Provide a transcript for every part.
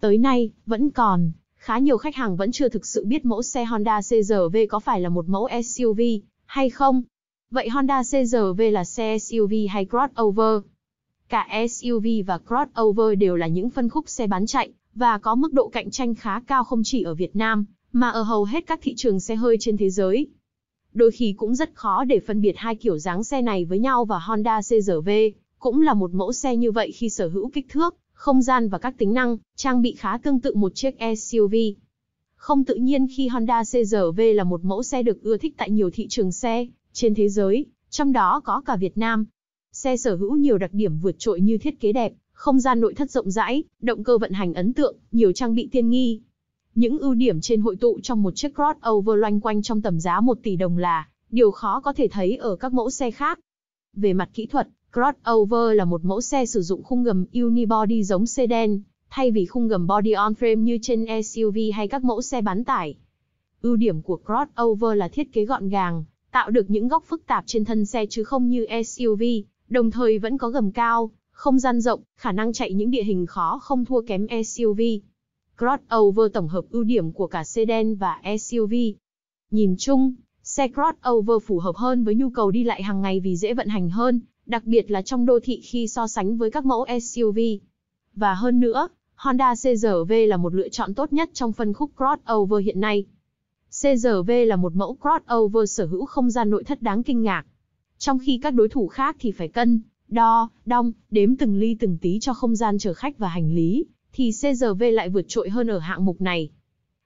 Tới nay, vẫn còn, khá nhiều khách hàng vẫn chưa thực sự biết mẫu xe Honda CRV có phải là một mẫu SUV hay không. Vậy Honda CRV là xe SUV hay crossover? Cả SUV và crossover đều là những phân khúc xe bán chạy và có mức độ cạnh tranh khá cao không chỉ ở Việt Nam, mà ở hầu hết các thị trường xe hơi trên thế giới. Đôi khi cũng rất khó để phân biệt hai kiểu dáng xe này với nhau và Honda CRV cũng là một mẫu xe như vậy khi sở hữu kích thước không gian và các tính năng, trang bị khá tương tự một chiếc SUV. Không tự nhiên khi Honda CR-V là một mẫu xe được ưa thích tại nhiều thị trường xe trên thế giới, trong đó có cả Việt Nam. Xe sở hữu nhiều đặc điểm vượt trội như thiết kế đẹp, không gian nội thất rộng rãi, động cơ vận hành ấn tượng, nhiều trang bị tiên nghi. Những ưu điểm trên hội tụ trong một chiếc crossover loanh quanh trong tầm giá 1 tỷ đồng là điều khó có thể thấy ở các mẫu xe khác. Về mặt kỹ thuật, Crossover là một mẫu xe sử dụng khung gầm unibody giống sedan, thay vì khung gầm body on frame như trên SUV hay các mẫu xe bán tải. Ưu điểm của crossover là thiết kế gọn gàng, tạo được những góc phức tạp trên thân xe chứ không như SUV, đồng thời vẫn có gầm cao, không gian rộng, khả năng chạy những địa hình khó không thua kém SUV. Crossover tổng hợp ưu điểm của cả sedan và SUV. Nhìn chung, xe crossover phù hợp hơn với nhu cầu đi lại hàng ngày vì dễ vận hành hơn, đặc biệt là trong đô thị khi so sánh với các mẫu SUV. Và hơn nữa, Honda CR-V là một lựa chọn tốt nhất trong phân khúc crossover hiện nay. CR-V là một mẫu crossover sở hữu không gian nội thất đáng kinh ngạc. Trong khi các đối thủ khác thì phải cân, đo, đong, đếm từng ly từng tí cho không gian chở khách và hành lý, thì CR-V lại vượt trội hơn ở hạng mục này.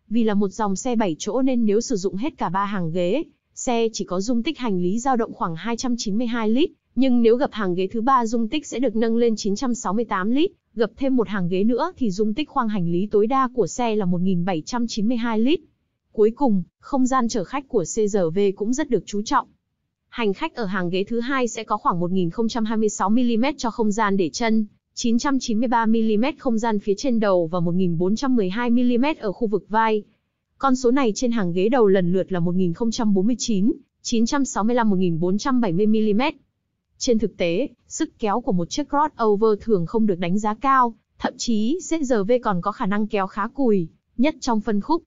Vì là một dòng xe 7 chỗ nên nếu sử dụng hết cả ba hàng ghế, xe chỉ có dung tích hành lý dao động khoảng 292 lít, nhưng nếu gập hàng ghế thứ ba dung tích sẽ được nâng lên 968 lít, gập thêm một hàng ghế nữa thì dung tích khoang hành lý tối đa của xe là 1792 lít. Cuối cùng, không gian chở khách của CRV cũng rất được chú trọng. Hành khách ở hàng ghế thứ hai sẽ có khoảng 1026 mm cho không gian để chân, 993 mm không gian phía trên đầu và 1412 mm ở khu vực vai. Con số này trên hàng ghế đầu lần lượt là 1049, 965 1470 mm. Trên thực tế, sức kéo của một chiếc crossover thường không được đánh giá cao, thậm chí ZRV còn có khả năng kéo khá cùi, nhất trong phân khúc.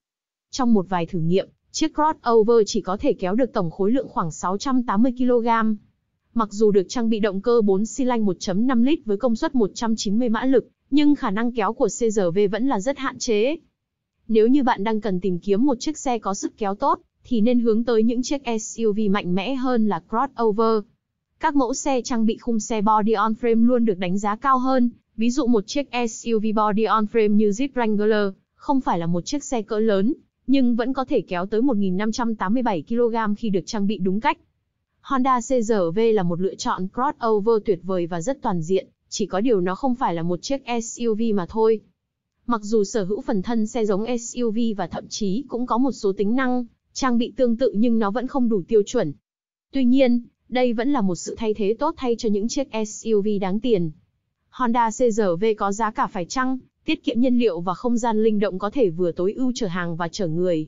Trong một vài thử nghiệm, chiếc crossover chỉ có thể kéo được tổng khối lượng khoảng 680 kg. Mặc dù được trang bị động cơ 4 xi lanh 1.5 lít với công suất 190 mã lực, nhưng khả năng kéo của CRV vẫn là rất hạn chế. Nếu như bạn đang cần tìm kiếm một chiếc xe có sức kéo tốt, thì nên hướng tới những chiếc SUV mạnh mẽ hơn là crossover. Các mẫu xe trang bị khung xe body on frame luôn được đánh giá cao hơn, ví dụ một chiếc SUV body on frame như Jeep Wrangler, không phải là một chiếc xe cỡ lớn, nhưng vẫn có thể kéo tới 1.587 kg khi được trang bị đúng cách. Honda CR-V là một lựa chọn crossover tuyệt vời và rất toàn diện, chỉ có điều nó không phải là một chiếc SUV mà thôi. Mặc dù sở hữu phần thân xe giống SUV và thậm chí cũng có một số tính năng, trang bị tương tự nhưng nó vẫn không đủ tiêu chuẩn. Tuy nhiên, đây vẫn là một sự thay thế tốt thay cho những chiếc SUV đáng tiền. Honda CRV có giá cả phải chăng, tiết kiệm nhiên liệu và không gian linh động có thể vừa tối ưu chở hàng và chở người.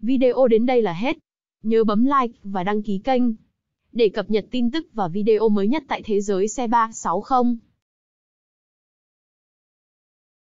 Video đến đây là hết. Nhớ bấm like và đăng ký kênh để cập nhật tin tức và video mới nhất tại thế giới xe 360.